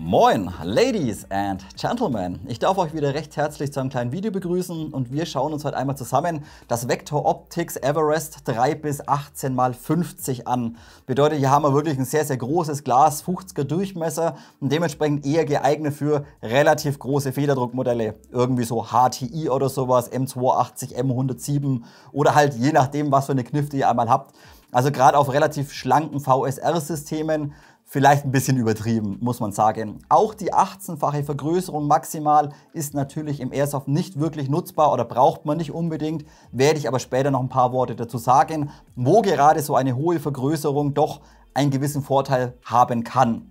Moin, Ladies and Gentlemen. Ich darf euch wieder recht herzlich zu einem kleinen Video begrüßen und wir schauen uns heute einmal zusammen das Vector Optics Everest 3 bis 18 mal 50 an. Bedeutet, hier haben wir wirklich ein sehr, sehr großes Glas, 50er Durchmesser und dementsprechend eher geeignet für relativ große Federdruckmodelle. Irgendwie so HTI oder sowas, M280, M107 oder halt je nachdem, was für eine Knifte ihr einmal habt. Also gerade auf relativ schlanken VSR-Systemen vielleicht ein bisschen übertrieben, muss man sagen. Auch die 18-fache Vergrößerung maximal ist natürlich im Airsoft nicht wirklich nutzbar oder braucht man nicht unbedingt, werde ich aber später noch ein paar Worte dazu sagen, wo gerade so eine hohe Vergrößerung doch einen gewissen Vorteil haben kann.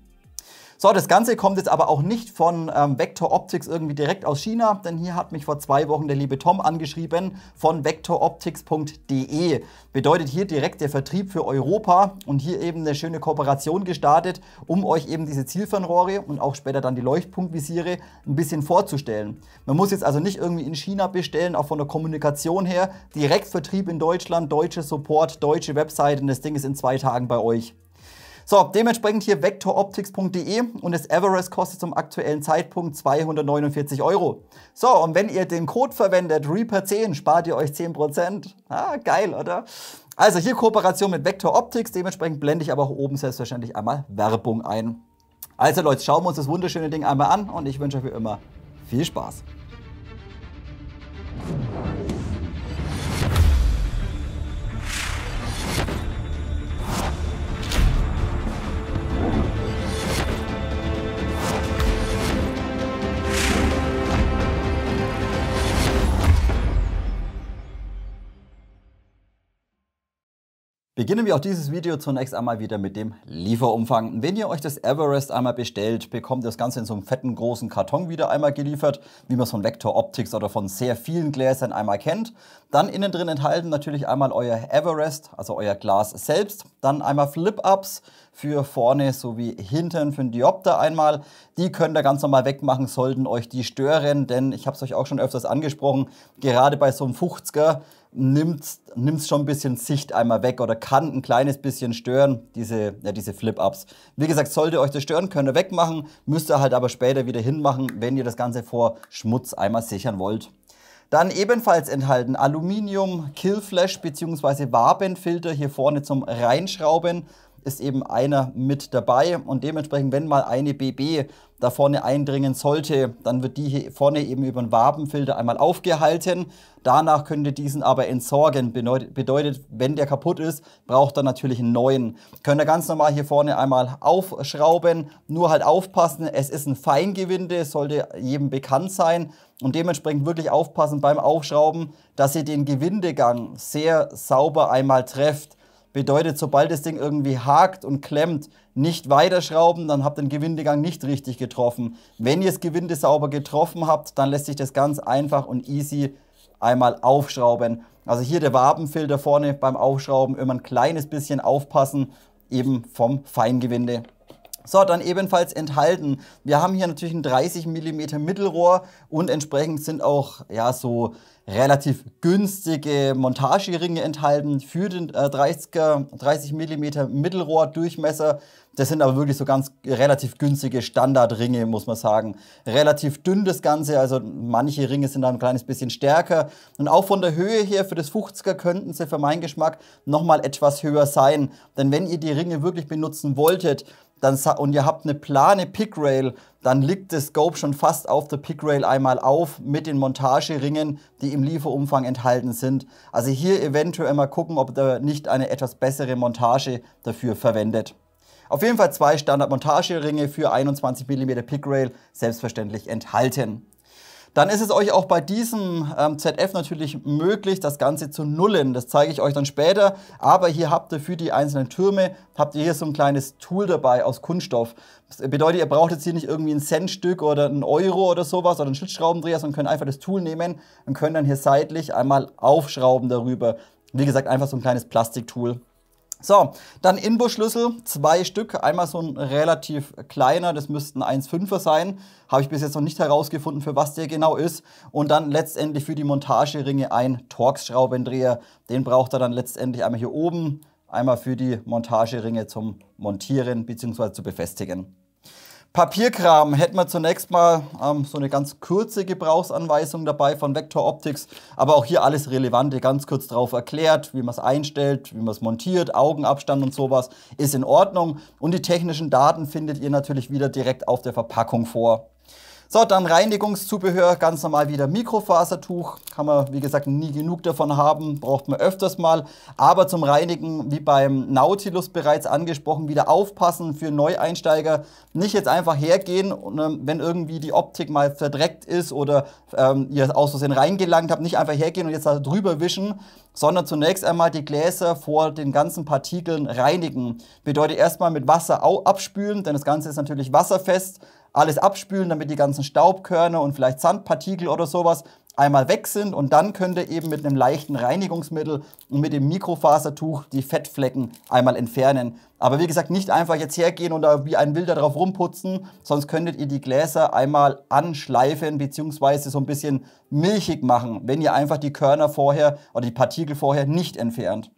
So, das Ganze kommt jetzt aber auch nicht von ähm, Vector Optics irgendwie direkt aus China, denn hier hat mich vor zwei Wochen der liebe Tom angeschrieben von vectoroptics.de. Bedeutet hier direkt der Vertrieb für Europa und hier eben eine schöne Kooperation gestartet, um euch eben diese Zielfernrohre und auch später dann die Leuchtpunktvisiere ein bisschen vorzustellen. Man muss jetzt also nicht irgendwie in China bestellen, auch von der Kommunikation her. Direkt Vertrieb in Deutschland, deutsche Support, deutsche Webseite und das Ding ist in zwei Tagen bei euch. So, dementsprechend hier vectoroptics.de und das Everest kostet zum aktuellen Zeitpunkt 249 Euro. So, und wenn ihr den Code verwendet, Reaper10, spart ihr euch 10%. Ah, geil, oder? Also hier Kooperation mit Vector Optics, dementsprechend blende ich aber auch oben selbstverständlich einmal Werbung ein. Also Leute, schauen wir uns das wunderschöne Ding einmal an und ich wünsche euch wie immer viel Spaß. Beginnen wir auch dieses Video zunächst einmal wieder mit dem Lieferumfang. Wenn ihr euch das Everest einmal bestellt, bekommt ihr das Ganze in so einem fetten großen Karton wieder einmal geliefert, wie man es von Vector Optics oder von sehr vielen Gläsern einmal kennt. Dann innen drin enthalten natürlich einmal euer Everest, also euer Glas selbst. Dann einmal Flip-Ups für vorne sowie hinten für den Diopter einmal. Die könnt ihr ganz normal wegmachen, sollten euch die stören, denn ich habe es euch auch schon öfters angesprochen, gerade bei so einem 50er nimmt es schon ein bisschen Sicht einmal weg oder kann ein kleines bisschen stören, diese, ja, diese Flip-Ups. Wie gesagt, sollte euch das stören, könnt ihr wegmachen, müsst ihr halt aber später wieder hinmachen, wenn ihr das Ganze vor Schmutz einmal sichern wollt. Dann ebenfalls enthalten Aluminium Killflash bzw. Wabenfilter hier vorne zum Reinschrauben ist eben einer mit dabei und dementsprechend, wenn mal eine BB da vorne eindringen sollte, dann wird die hier vorne eben über einen Wabenfilter einmal aufgehalten. Danach könnt ihr diesen aber entsorgen. Bedeutet, wenn der kaputt ist, braucht er natürlich einen neuen. Könnt ihr ganz normal hier vorne einmal aufschrauben. Nur halt aufpassen, es ist ein Feingewinde, sollte jedem bekannt sein. Und dementsprechend wirklich aufpassen beim Aufschrauben, dass ihr den Gewindegang sehr sauber einmal trefft. Bedeutet, sobald das Ding irgendwie hakt und klemmt, nicht weiterschrauben, dann habt ihr den Gewindegang nicht richtig getroffen. Wenn ihr das Gewinde sauber getroffen habt, dann lässt sich das ganz einfach und easy einmal aufschrauben. Also hier der Wabenfilter vorne beim Aufschrauben immer ein kleines bisschen aufpassen, eben vom Feingewinde. So, dann ebenfalls enthalten. Wir haben hier natürlich ein 30 mm Mittelrohr und entsprechend sind auch ja so relativ günstige Montageringe enthalten für den äh, 30er, 30 mm Mittelrohrdurchmesser das sind aber wirklich so ganz relativ günstige Standardringe, muss man sagen. Relativ dünn das Ganze, also manche Ringe sind da ein kleines bisschen stärker. Und auch von der Höhe her für das 50er könnten sie für meinen Geschmack nochmal etwas höher sein. Denn wenn ihr die Ringe wirklich benutzen wolltet, dann, und ihr habt eine plane Pickrail, dann liegt das Scope schon fast auf der Pickrail einmal auf mit den Montageringen, die im Lieferumfang enthalten sind. Also hier eventuell mal gucken, ob ihr nicht eine etwas bessere Montage dafür verwendet. Auf jeden Fall zwei standard Standardmontageringe für 21 mm Pickrail selbstverständlich enthalten. Dann ist es euch auch bei diesem ähm, ZF natürlich möglich, das Ganze zu nullen. Das zeige ich euch dann später. Aber hier habt ihr für die einzelnen Türme, habt ihr hier so ein kleines Tool dabei aus Kunststoff. Das bedeutet, ihr braucht jetzt hier nicht irgendwie ein Centstück oder ein Euro oder sowas oder einen Schlitzschraubendreher, sondern könnt einfach das Tool nehmen und könnt dann hier seitlich einmal aufschrauben darüber. Wie gesagt, einfach so ein kleines Plastiktool. So, dann Inbusschlüssel, zwei Stück. Einmal so ein relativ kleiner, das müssten 1,5er sein. Habe ich bis jetzt noch nicht herausgefunden, für was der genau ist. Und dann letztendlich für die Montageringe ein Torx-Schraubendreher. Den braucht er dann letztendlich einmal hier oben, einmal für die Montageringe zum Montieren bzw. zu befestigen. Papierkram hätten wir zunächst mal ähm, so eine ganz kurze Gebrauchsanweisung dabei von Vector Optics, aber auch hier alles Relevante ganz kurz drauf erklärt, wie man es einstellt, wie man es montiert, Augenabstand und sowas ist in Ordnung. Und die technischen Daten findet ihr natürlich wieder direkt auf der Verpackung vor. So, dann Reinigungszubehör, ganz normal wieder Mikrofasertuch. Kann man, wie gesagt, nie genug davon haben, braucht man öfters mal. Aber zum Reinigen, wie beim Nautilus bereits angesprochen, wieder aufpassen für Neueinsteiger. Nicht jetzt einfach hergehen, ne, wenn irgendwie die Optik mal verdreckt ist oder ähm, ihr aus Versehen reingelangt habt, nicht einfach hergehen und jetzt da drüber wischen, sondern zunächst einmal die Gläser vor den ganzen Partikeln reinigen. Bedeutet erstmal mit Wasser abspülen, denn das Ganze ist natürlich wasserfest alles abspülen, damit die ganzen Staubkörner und vielleicht Sandpartikel oder sowas einmal weg sind und dann könnt ihr eben mit einem leichten Reinigungsmittel und mit dem Mikrofasertuch die Fettflecken einmal entfernen. Aber wie gesagt, nicht einfach jetzt hergehen und da wie ein Wilder drauf rumputzen, sonst könntet ihr die Gläser einmal anschleifen bzw. so ein bisschen milchig machen, wenn ihr einfach die Körner vorher oder die Partikel vorher nicht entfernt.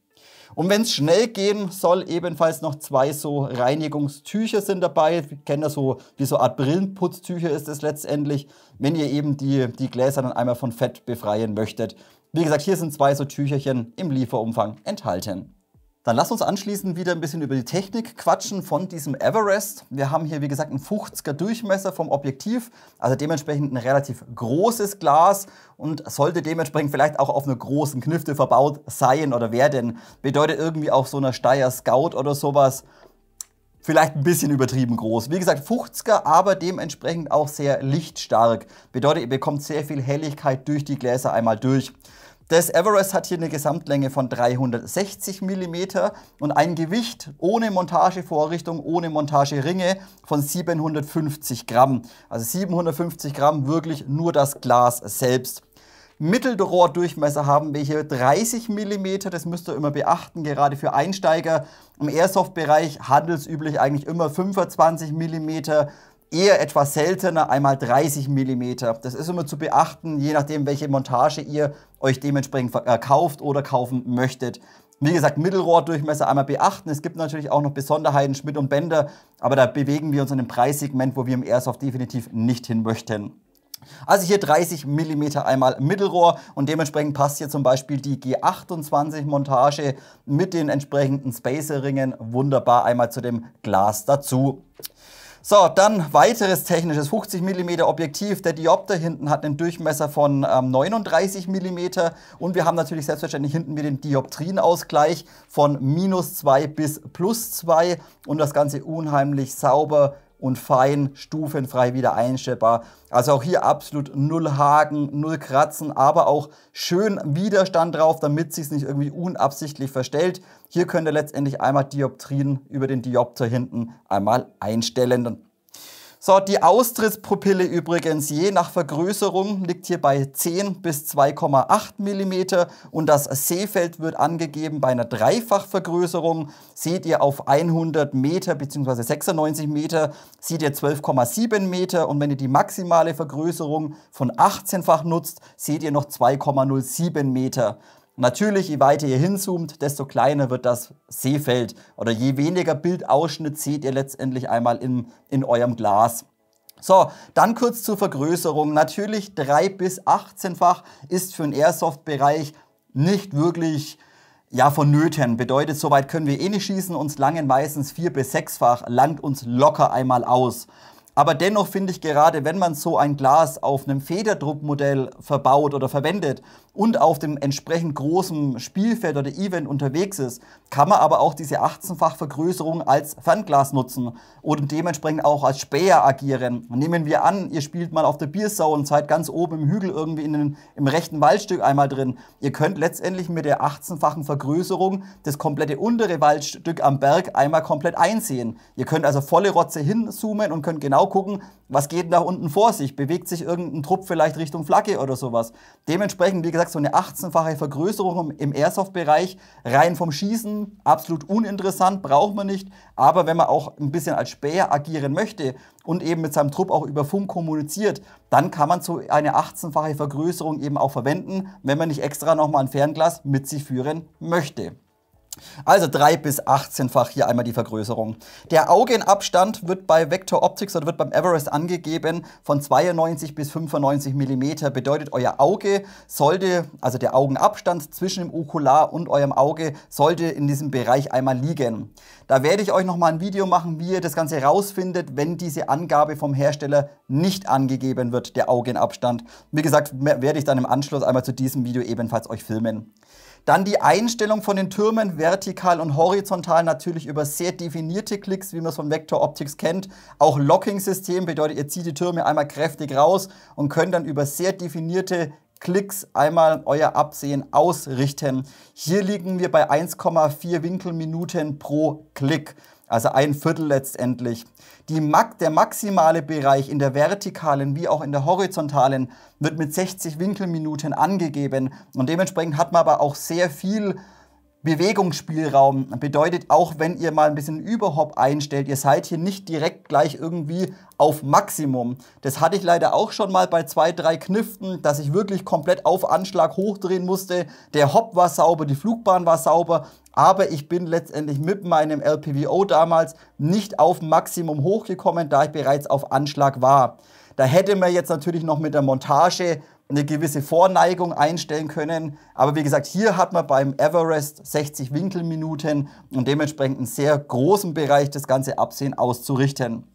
Und wenn es schnell gehen soll, ebenfalls noch zwei so Reinigungstücher sind dabei. Ich kenne das so, wie so eine Art Brillenputztücher ist es letztendlich, wenn ihr eben die, die Gläser dann einmal von Fett befreien möchtet. Wie gesagt, hier sind zwei so Tücherchen im Lieferumfang enthalten. Dann lass uns anschließend wieder ein bisschen über die Technik quatschen von diesem Everest. Wir haben hier, wie gesagt, einen 50er Durchmesser vom Objektiv, also dementsprechend ein relativ großes Glas und sollte dementsprechend vielleicht auch auf einer großen Knifte verbaut sein oder werden. Bedeutet irgendwie auch so einer Steyr Scout oder sowas vielleicht ein bisschen übertrieben groß. Wie gesagt, 50er, aber dementsprechend auch sehr lichtstark. Bedeutet, ihr bekommt sehr viel Helligkeit durch die Gläser einmal durch. Das Everest hat hier eine Gesamtlänge von 360 mm und ein Gewicht ohne Montagevorrichtung, ohne Montageringe von 750 Gramm. Also 750 Gramm wirklich nur das Glas selbst. Mittelrohrdurchmesser haben wir hier 30 mm, das müsst ihr immer beachten, gerade für Einsteiger. Im Airsoft-Bereich handelsüblich eigentlich immer 25 mm eher etwas seltener, einmal 30 mm. Das ist immer zu beachten, je nachdem, welche Montage ihr euch dementsprechend verkauft äh, oder kaufen möchtet. Wie gesagt, Mittelrohrdurchmesser einmal beachten. Es gibt natürlich auch noch Besonderheiten, Schmidt und Bänder, aber da bewegen wir uns in einem Preissegment, wo wir im Airsoft definitiv nicht hin möchten. Also hier 30 mm einmal Mittelrohr und dementsprechend passt hier zum Beispiel die G28 Montage mit den entsprechenden Spacer-Ringen wunderbar einmal zu dem Glas dazu. So, dann weiteres technisches 50 mm Objektiv. Der Diopter hinten hat einen Durchmesser von ähm, 39 mm und wir haben natürlich selbstverständlich hinten wieder den Dioptrienausgleich von minus 2 bis plus 2 und das Ganze unheimlich sauber und fein stufenfrei wieder einstellbar. Also auch hier absolut null Haken, null Kratzen, aber auch schön Widerstand drauf, damit es sich nicht irgendwie unabsichtlich verstellt. Hier könnt ihr letztendlich einmal Dioptrien über den Diopter hinten einmal einstellen. So, die Austrittspupille übrigens je nach Vergrößerung liegt hier bei 10 bis 2,8 mm und das Sehfeld wird angegeben bei einer Dreifachvergrößerung. Seht ihr auf 100 Meter bzw. 96 Meter, seht ihr 12,7 Meter und wenn ihr die maximale Vergrößerung von 18-fach nutzt, seht ihr noch 2,07 Meter. Natürlich, je weiter ihr hinzoomt, desto kleiner wird das Seefeld oder je weniger Bildausschnitt seht ihr letztendlich einmal in, in eurem Glas. So, dann kurz zur Vergrößerung. Natürlich 3 bis 18-fach ist für den Airsoft-Bereich nicht wirklich ja, vonnöten. Bedeutet, soweit können wir eh nicht schießen. Uns langen meistens 4 bis 6-fach, langt uns locker einmal aus. Aber dennoch finde ich gerade, wenn man so ein Glas auf einem Federdruckmodell verbaut oder verwendet und auf dem entsprechend großen Spielfeld oder Event unterwegs ist, kann man aber auch diese 18-fach Vergrößerung als Fernglas nutzen oder dementsprechend auch als Späher agieren. Nehmen wir an, ihr spielt mal auf der Biersau und seid ganz oben im Hügel irgendwie in den, im rechten Waldstück einmal drin. Ihr könnt letztendlich mit der 18-fachen Vergrößerung das komplette untere Waldstück am Berg einmal komplett einsehen. Ihr könnt also volle Rotze hinzoomen und könnt genau gucken, was geht nach unten vor sich? Bewegt sich irgendein Trupp vielleicht Richtung Flagge oder sowas? Dementsprechend, wie gesagt, so eine 18-fache Vergrößerung im Airsoft-Bereich, rein vom Schießen, absolut uninteressant, braucht man nicht. Aber wenn man auch ein bisschen als Späher agieren möchte und eben mit seinem Trupp auch über Funk kommuniziert, dann kann man so eine 18-fache Vergrößerung eben auch verwenden, wenn man nicht extra nochmal ein Fernglas mit sich führen möchte. Also 3 bis 18-fach hier einmal die Vergrößerung. Der Augenabstand wird bei Vector Optics oder wird beim Everest angegeben von 92 bis 95 mm. Bedeutet, euer Auge sollte, also der Augenabstand zwischen dem Okular und eurem Auge sollte in diesem Bereich einmal liegen. Da werde ich euch nochmal ein Video machen, wie ihr das Ganze rausfindet, wenn diese Angabe vom Hersteller nicht angegeben wird, der Augenabstand. Wie gesagt, werde ich dann im Anschluss einmal zu diesem Video ebenfalls euch filmen. Dann die Einstellung von den Türmen vertikal und horizontal natürlich über sehr definierte Klicks, wie man es von Vector Optics kennt. Auch Locking-System bedeutet, ihr zieht die Türme einmal kräftig raus und könnt dann über sehr definierte Klicks einmal euer Absehen ausrichten. Hier liegen wir bei 1,4 Winkelminuten pro Klick, also ein Viertel letztendlich. Mag der maximale Bereich in der vertikalen wie auch in der horizontalen wird mit 60 Winkelminuten angegeben und dementsprechend hat man aber auch sehr viel Bewegungsspielraum bedeutet, auch wenn ihr mal ein bisschen Überhop einstellt, ihr seid hier nicht direkt gleich irgendwie auf Maximum. Das hatte ich leider auch schon mal bei zwei, drei Kniften, dass ich wirklich komplett auf Anschlag hochdrehen musste. Der Hop war sauber, die Flugbahn war sauber, aber ich bin letztendlich mit meinem LPVO damals nicht auf Maximum hochgekommen, da ich bereits auf Anschlag war. Da hätte man jetzt natürlich noch mit der Montage eine gewisse Vorneigung einstellen können. Aber wie gesagt, hier hat man beim Everest 60 Winkelminuten und dementsprechend einen sehr großen Bereich das ganze Absehen auszurichten.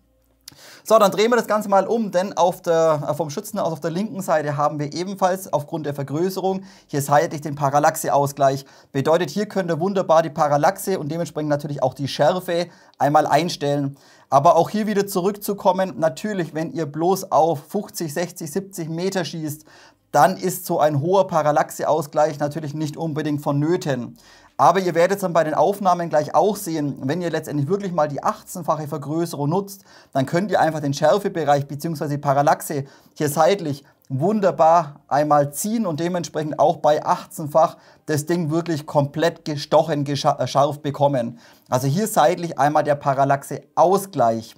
So, dann drehen wir das Ganze mal um, denn auf der, äh, vom Schützen aus auf der linken Seite haben wir ebenfalls aufgrund der Vergrößerung hier seitlich den Parallaxe-Ausgleich. Bedeutet, hier könnt ihr wunderbar die Parallaxe und dementsprechend natürlich auch die Schärfe einmal einstellen. Aber auch hier wieder zurückzukommen, natürlich, wenn ihr bloß auf 50, 60, 70 Meter schießt, dann ist so ein hoher Parallaxeausgleich natürlich nicht unbedingt vonnöten. Aber ihr werdet es dann bei den Aufnahmen gleich auch sehen, wenn ihr letztendlich wirklich mal die 18-fache Vergrößerung nutzt, dann könnt ihr einfach den Schärfebereich bzw. die Parallaxe hier seitlich wunderbar einmal ziehen und dementsprechend auch bei 18-fach das Ding wirklich komplett gestochen, äh, scharf bekommen. Also hier seitlich einmal der Parallaxe-Ausgleich.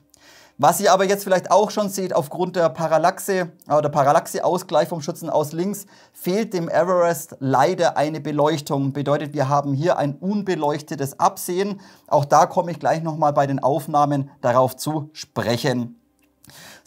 Was ihr aber jetzt vielleicht auch schon seht, aufgrund der Parallaxe oder äh, Parallaxe-Ausgleich vom Schützen aus links, fehlt dem Everest leider eine Beleuchtung. Bedeutet, wir haben hier ein unbeleuchtetes Absehen. Auch da komme ich gleich nochmal bei den Aufnahmen darauf zu sprechen.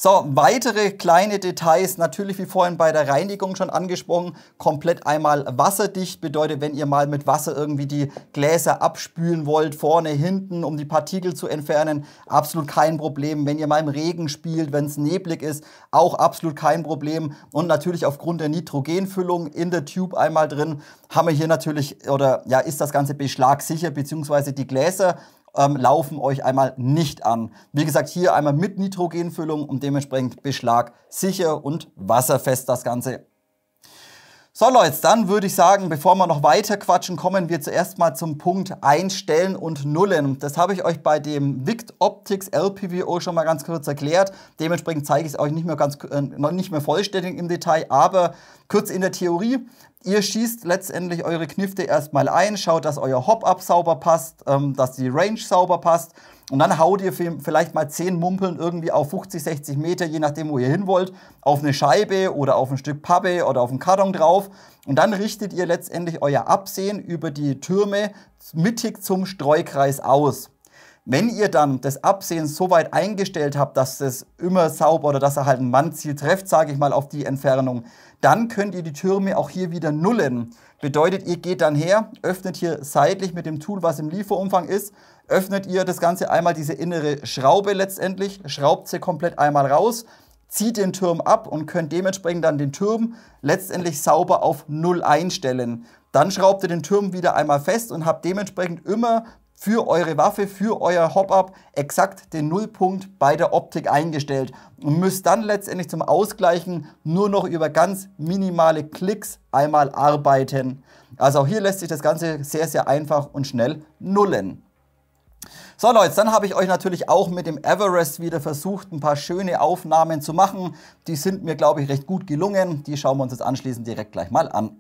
So, weitere kleine Details, natürlich wie vorhin bei der Reinigung schon angesprochen, komplett einmal wasserdicht, bedeutet, wenn ihr mal mit Wasser irgendwie die Gläser abspülen wollt, vorne, hinten, um die Partikel zu entfernen, absolut kein Problem. Wenn ihr mal im Regen spielt, wenn es neblig ist, auch absolut kein Problem. Und natürlich aufgrund der Nitrogenfüllung in der Tube einmal drin, haben wir hier natürlich, oder ja, ist das Ganze beschlagsicher, beziehungsweise die Gläser ähm, laufen euch einmal nicht an. Wie gesagt, hier einmal mit Nitrogenfüllung und dementsprechend beschlagsicher und wasserfest das Ganze so Leute, dann würde ich sagen, bevor wir noch weiter quatschen, kommen wir zuerst mal zum Punkt Einstellen und Nullen. Das habe ich euch bei dem Vict Optics LPVO schon mal ganz kurz erklärt. Dementsprechend zeige ich es euch nicht mehr, ganz, äh, nicht mehr vollständig im Detail, aber kurz in der Theorie. Ihr schießt letztendlich eure Knifte erstmal ein, schaut, dass euer Hop-Up sauber passt, ähm, dass die Range sauber passt und dann haut ihr vielleicht mal 10 Mumpeln irgendwie auf 50, 60 Meter, je nachdem, wo ihr hin wollt, auf eine Scheibe oder auf ein Stück Pappe oder auf einen Karton drauf. Und dann richtet ihr letztendlich euer Absehen über die Türme mittig zum Streukreis aus. Wenn ihr dann das Absehen so weit eingestellt habt, dass es immer sauber oder dass er halt ein Mannziel trefft, sage ich mal, auf die Entfernung, dann könnt ihr die Türme auch hier wieder nullen. Bedeutet, ihr geht dann her, öffnet hier seitlich mit dem Tool, was im Lieferumfang ist, öffnet ihr das Ganze einmal diese innere Schraube letztendlich, schraubt sie komplett einmal raus, zieht den Turm ab und könnt dementsprechend dann den Turm letztendlich sauber auf Null einstellen. Dann schraubt ihr den Turm wieder einmal fest und habt dementsprechend immer für eure Waffe, für euer Hop-Up exakt den Nullpunkt bei der Optik eingestellt und müsst dann letztendlich zum Ausgleichen nur noch über ganz minimale Klicks einmal arbeiten. Also auch hier lässt sich das Ganze sehr, sehr einfach und schnell nullen. So Leute, dann habe ich euch natürlich auch mit dem Everest wieder versucht, ein paar schöne Aufnahmen zu machen. Die sind mir, glaube ich, recht gut gelungen. Die schauen wir uns jetzt anschließend direkt gleich mal an.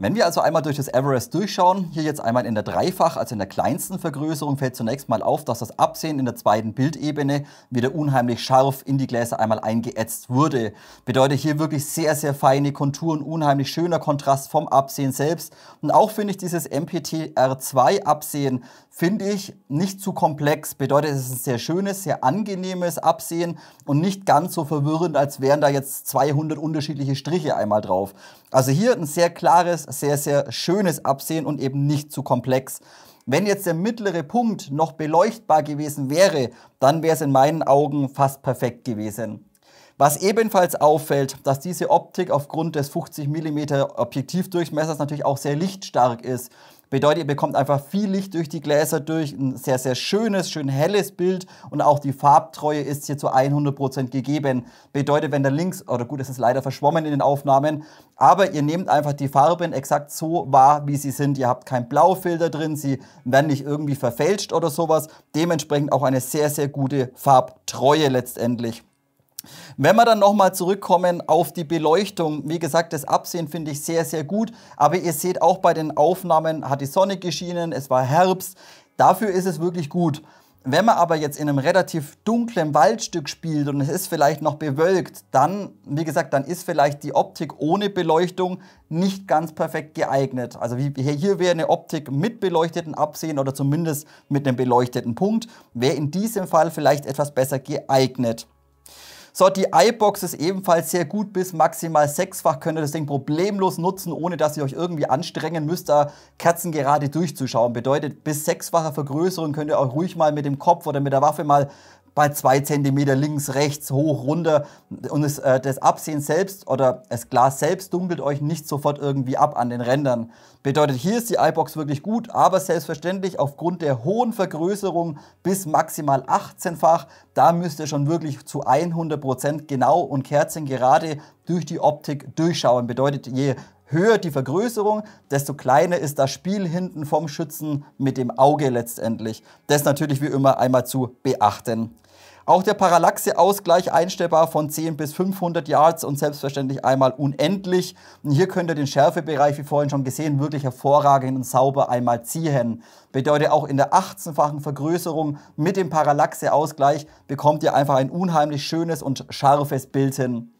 Wenn wir also einmal durch das Everest durchschauen, hier jetzt einmal in der Dreifach, also in der kleinsten Vergrößerung, fällt zunächst mal auf, dass das Absehen in der zweiten Bildebene wieder unheimlich scharf in die Gläser einmal eingeätzt wurde. Bedeutet hier wirklich sehr, sehr feine Konturen, unheimlich schöner Kontrast vom Absehen selbst. Und auch finde ich dieses mpt r 2 Absehen finde ich nicht zu komplex. Bedeutet, es ist ein sehr schönes, sehr angenehmes Absehen und nicht ganz so verwirrend, als wären da jetzt 200 unterschiedliche Striche einmal drauf. Also hier ein sehr klares, sehr, sehr schönes Absehen und eben nicht zu komplex. Wenn jetzt der mittlere Punkt noch beleuchtbar gewesen wäre, dann wäre es in meinen Augen fast perfekt gewesen. Was ebenfalls auffällt, dass diese Optik aufgrund des 50 mm Objektivdurchmessers natürlich auch sehr lichtstark ist. Bedeutet, ihr bekommt einfach viel Licht durch die Gläser durch, ein sehr, sehr schönes, schön helles Bild und auch die Farbtreue ist hier zu 100% gegeben. Bedeutet, wenn da links, oder gut, es ist leider verschwommen in den Aufnahmen, aber ihr nehmt einfach die Farben exakt so wahr, wie sie sind. Ihr habt keinen Blaufilter drin, sie werden nicht irgendwie verfälscht oder sowas. Dementsprechend auch eine sehr, sehr gute Farbtreue letztendlich. Wenn wir dann nochmal zurückkommen auf die Beleuchtung, wie gesagt, das Absehen finde ich sehr, sehr gut. Aber ihr seht auch bei den Aufnahmen hat die Sonne geschienen, es war Herbst. Dafür ist es wirklich gut. Wenn man aber jetzt in einem relativ dunklen Waldstück spielt und es ist vielleicht noch bewölkt, dann, wie gesagt, dann ist vielleicht die Optik ohne Beleuchtung nicht ganz perfekt geeignet. Also hier wäre eine Optik mit beleuchteten Absehen oder zumindest mit einem beleuchteten Punkt, wäre in diesem Fall vielleicht etwas besser geeignet. So, die iBox ist ebenfalls sehr gut bis maximal sechsfach. Könnt ihr das Ding problemlos nutzen, ohne dass ihr euch irgendwie anstrengen müsst, da Kerzen gerade durchzuschauen. Bedeutet, bis sechsfacher Vergrößerung könnt ihr auch ruhig mal mit dem Kopf oder mit der Waffe mal bei zwei Zentimeter links, rechts, hoch, runter. Und es, äh, das Absehen selbst oder das Glas selbst dunkelt euch nicht sofort irgendwie ab an den Rändern. Bedeutet, hier ist die iBox wirklich gut, aber selbstverständlich aufgrund der hohen Vergrößerung bis maximal 18-fach, da müsst ihr schon wirklich zu 100% genau und kerzengerade durch die Optik durchschauen. Bedeutet, je höher die Vergrößerung, desto kleiner ist das Spiel hinten vom Schützen mit dem Auge letztendlich. Das natürlich wie immer einmal zu beachten. Auch der Parallaxe-Ausgleich einstellbar von 10 bis 500 Yards und selbstverständlich einmal unendlich. Und hier könnt ihr den Schärfebereich, wie vorhin schon gesehen, wirklich hervorragend und sauber einmal ziehen. Bedeutet auch in der 18-fachen Vergrößerung mit dem Parallaxe-Ausgleich bekommt ihr einfach ein unheimlich schönes und scharfes Bild hin.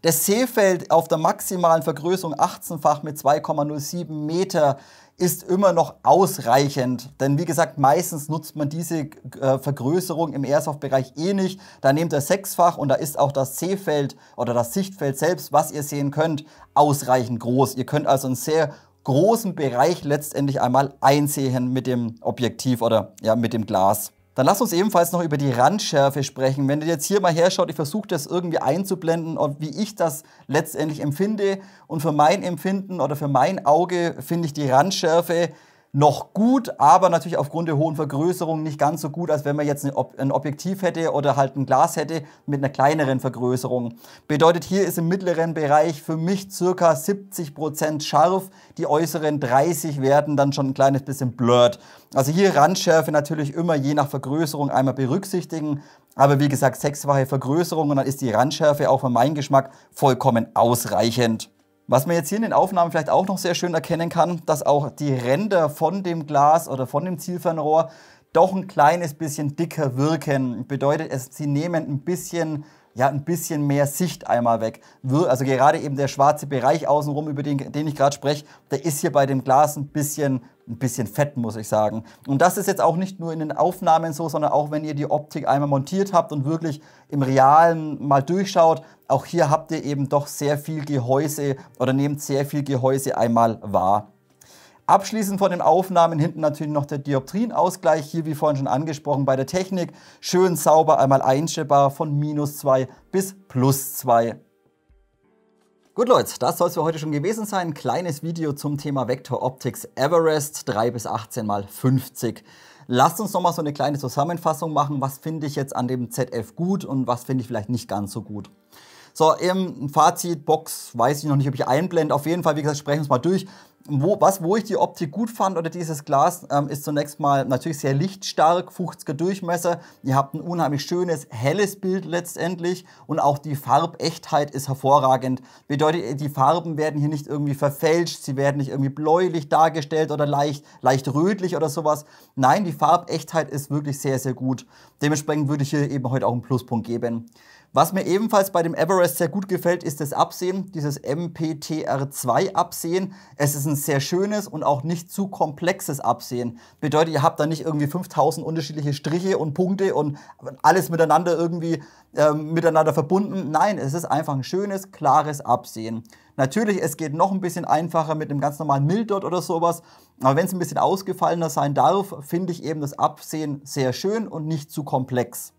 Das Seefeld auf der maximalen Vergrößerung 18-fach mit 2,07 Meter ist immer noch ausreichend. Denn wie gesagt, meistens nutzt man diese äh, Vergrößerung im Airsoft-Bereich eh nicht. Da nehmt ihr sechsfach und da ist auch das Sehfeld oder das Sichtfeld selbst, was ihr sehen könnt, ausreichend groß. Ihr könnt also einen sehr großen Bereich letztendlich einmal einsehen mit dem Objektiv oder ja, mit dem Glas. Dann lass uns ebenfalls noch über die Randschärfe sprechen. Wenn ihr jetzt hier mal herschaut, ich versuche das irgendwie einzublenden und wie ich das letztendlich empfinde. Und für mein Empfinden oder für mein Auge finde ich die Randschärfe noch gut, aber natürlich aufgrund der hohen Vergrößerung nicht ganz so gut, als wenn man jetzt ein Objektiv hätte oder halt ein Glas hätte mit einer kleineren Vergrößerung. Bedeutet, hier ist im mittleren Bereich für mich circa 70% Prozent scharf, die äußeren 30 werden dann schon ein kleines bisschen blurred. Also hier Randschärfe natürlich immer je nach Vergrößerung einmal berücksichtigen, aber wie gesagt, sechsfache Vergrößerung und dann ist die Randschärfe auch für meinen Geschmack vollkommen ausreichend. Was man jetzt hier in den Aufnahmen vielleicht auch noch sehr schön erkennen kann, dass auch die Ränder von dem Glas oder von dem Zielfernrohr doch ein kleines bisschen dicker wirken. Bedeutet es, sie nehmen ein bisschen ja, ein bisschen mehr Sicht einmal weg. Also gerade eben der schwarze Bereich außenrum, über den, den ich gerade spreche, der ist hier bei dem Glas ein bisschen ein bisschen fett, muss ich sagen. Und das ist jetzt auch nicht nur in den Aufnahmen so, sondern auch wenn ihr die Optik einmal montiert habt und wirklich im Realen mal durchschaut, auch hier habt ihr eben doch sehr viel Gehäuse oder nehmt sehr viel Gehäuse einmal wahr. Abschließend von den Aufnahmen hinten natürlich noch der Dioptrienausgleich, hier wie vorhin schon angesprochen bei der Technik, schön sauber einmal einstellbar von minus 2 bis plus 2 Gut Leute, das soll es für heute schon gewesen sein. Kleines Video zum Thema Vector Optics Everest 3 bis 18 mal 50. Lasst uns nochmal so eine kleine Zusammenfassung machen. Was finde ich jetzt an dem ZF gut und was finde ich vielleicht nicht ganz so gut? So, eben Fazit, Box, weiß ich noch nicht, ob ich einblende. Auf jeden Fall, wie gesagt, sprechen wir es mal durch. Wo, was, wo ich die Optik gut fand oder dieses Glas, ähm, ist zunächst mal natürlich sehr lichtstark, 50er Durchmesser. Ihr habt ein unheimlich schönes, helles Bild letztendlich und auch die Farbechtheit ist hervorragend. Bedeutet, die Farben werden hier nicht irgendwie verfälscht, sie werden nicht irgendwie bläulich dargestellt oder leicht, leicht rötlich oder sowas. Nein, die Farbechtheit ist wirklich sehr, sehr gut. Dementsprechend würde ich hier eben heute auch einen Pluspunkt geben. Was mir ebenfalls bei dem Everest sehr gut gefällt, ist das Absehen, dieses MPTR2-Absehen. Es ist ein sehr schönes und auch nicht zu komplexes Absehen. Bedeutet, ihr habt da nicht irgendwie 5000 unterschiedliche Striche und Punkte und alles miteinander irgendwie äh, miteinander verbunden. Nein, es ist einfach ein schönes, klares Absehen. Natürlich, es geht noch ein bisschen einfacher mit einem ganz normalen Mildot oder sowas. Aber wenn es ein bisschen ausgefallener sein darf, finde ich eben das Absehen sehr schön und nicht zu komplex.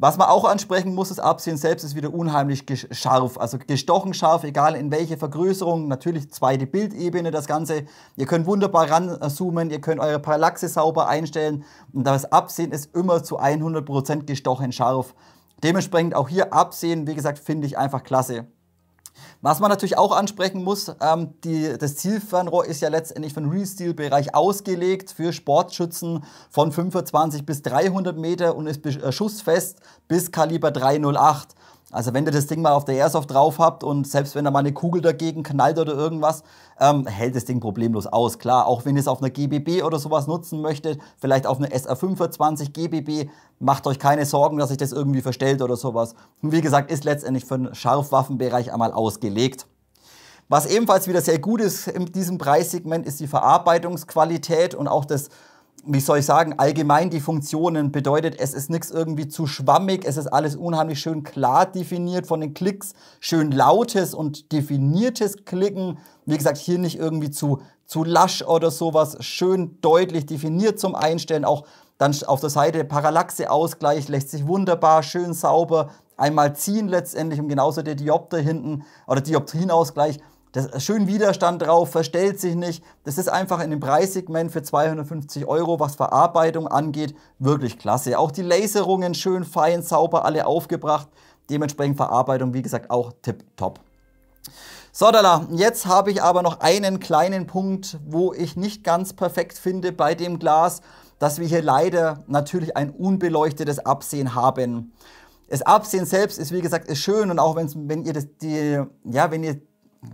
Was man auch ansprechen muss, das Absehen selbst ist wieder unheimlich scharf, also gestochen scharf, egal in welche Vergrößerung, natürlich zweite Bildebene das Ganze. Ihr könnt wunderbar ranzoomen, ihr könnt eure Parallaxe sauber einstellen und das Absehen ist immer zu 100% Prozent gestochen scharf. Dementsprechend auch hier Absehen, wie gesagt, finde ich einfach klasse. Was man natürlich auch ansprechen muss, ähm, die, das Zielfernrohr ist ja letztendlich für den Real-Steel-Bereich ausgelegt für Sportschützen von 25 bis 300 Meter und ist äh, schussfest bis Kaliber 308. Also wenn ihr das Ding mal auf der Airsoft drauf habt und selbst wenn da mal eine Kugel dagegen knallt oder irgendwas, ähm, hält das Ding problemlos aus. Klar, auch wenn ihr es auf einer GBB oder sowas nutzen möchtet, vielleicht auf einer SR25 GBB, macht euch keine Sorgen, dass sich das irgendwie verstellt oder sowas. Und wie gesagt, ist letztendlich für den Scharfwaffenbereich einmal ausgelegt. Was ebenfalls wieder sehr gut ist in diesem Preissegment, ist die Verarbeitungsqualität und auch das wie soll ich sagen, allgemein die Funktionen bedeutet, es ist nichts irgendwie zu schwammig, es ist alles unheimlich schön klar definiert von den Klicks, schön lautes und definiertes Klicken. Wie gesagt, hier nicht irgendwie zu, zu lasch oder sowas, schön deutlich definiert zum Einstellen. Auch dann auf der Seite Parallaxe-Ausgleich lässt sich wunderbar, schön sauber einmal ziehen letztendlich und genauso der Diopter hinten oder Dioptrienausgleich. ausgleich das, schön Widerstand drauf, verstellt sich nicht. Das ist einfach in dem Preissegment für 250 Euro, was Verarbeitung angeht, wirklich klasse. Auch die Laserungen schön fein, sauber, alle aufgebracht. Dementsprechend Verarbeitung, wie gesagt, auch tip top. So, Dalla, jetzt habe ich aber noch einen kleinen Punkt, wo ich nicht ganz perfekt finde bei dem Glas, dass wir hier leider natürlich ein unbeleuchtetes Absehen haben. Das Absehen selbst ist, wie gesagt, ist schön und auch wenn ihr das, die, ja, wenn ihr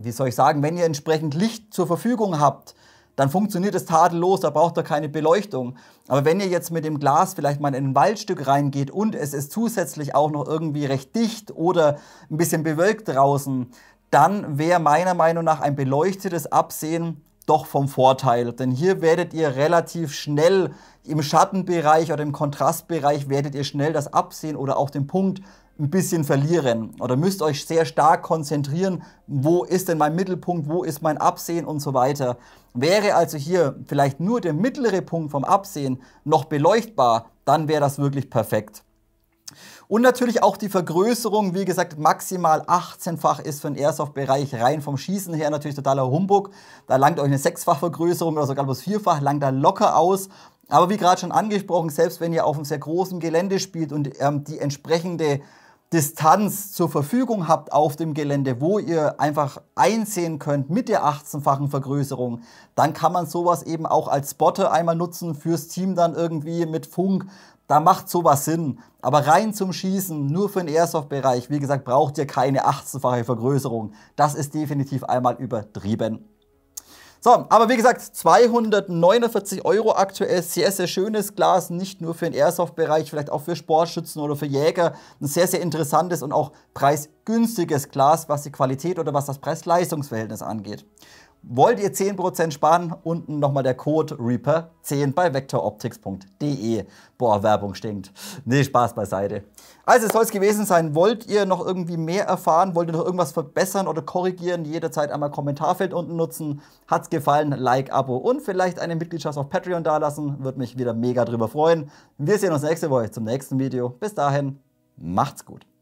wie soll ich sagen, wenn ihr entsprechend Licht zur Verfügung habt, dann funktioniert es tadellos, da braucht ihr keine Beleuchtung. Aber wenn ihr jetzt mit dem Glas vielleicht mal in ein Waldstück reingeht und es ist zusätzlich auch noch irgendwie recht dicht oder ein bisschen bewölkt draußen, dann wäre meiner Meinung nach ein beleuchtetes Absehen doch vom Vorteil. Denn hier werdet ihr relativ schnell im Schattenbereich oder im Kontrastbereich werdet ihr schnell das Absehen oder auch den Punkt ein bisschen verlieren oder müsst euch sehr stark konzentrieren, wo ist denn mein Mittelpunkt, wo ist mein Absehen und so weiter. Wäre also hier vielleicht nur der mittlere Punkt vom Absehen noch beleuchtbar, dann wäre das wirklich perfekt. Und natürlich auch die Vergrößerung, wie gesagt, maximal 18-fach ist für den Airsoft-Bereich rein vom Schießen her natürlich totaler Humbug. Da langt euch eine 6-fach Vergrößerung oder sogar bloß 4-fach, langt da locker aus. Aber wie gerade schon angesprochen, selbst wenn ihr auf einem sehr großen Gelände spielt und ähm, die entsprechende Distanz zur Verfügung habt auf dem Gelände, wo ihr einfach einsehen könnt mit der 18-fachen Vergrößerung, dann kann man sowas eben auch als Spotter einmal nutzen fürs Team dann irgendwie mit Funk. Da macht sowas Sinn. Aber rein zum Schießen, nur für den Airsoft-Bereich, wie gesagt, braucht ihr keine 18-fache Vergrößerung. Das ist definitiv einmal übertrieben. So, aber wie gesagt, 249 Euro aktuell, sehr, sehr schönes Glas, nicht nur für den Airsoft-Bereich, vielleicht auch für Sportschützen oder für Jäger. Ein sehr, sehr interessantes und auch preisgünstiges Glas, was die Qualität oder was das Preis-Leistungs-Verhältnis angeht. Wollt ihr 10% sparen? Unten nochmal der Code Reaper10 bei vectoroptics.de. Boah, Werbung stinkt. Nee, Spaß beiseite. Also, es soll es gewesen sein. Wollt ihr noch irgendwie mehr erfahren? Wollt ihr noch irgendwas verbessern oder korrigieren? Jederzeit einmal Kommentarfeld unten nutzen. Hat's gefallen? Like, Abo und vielleicht eine Mitgliedschaft auf Patreon dalassen. Würde mich wieder mega drüber freuen. Wir sehen uns nächste Woche zum nächsten Video. Bis dahin, macht's gut.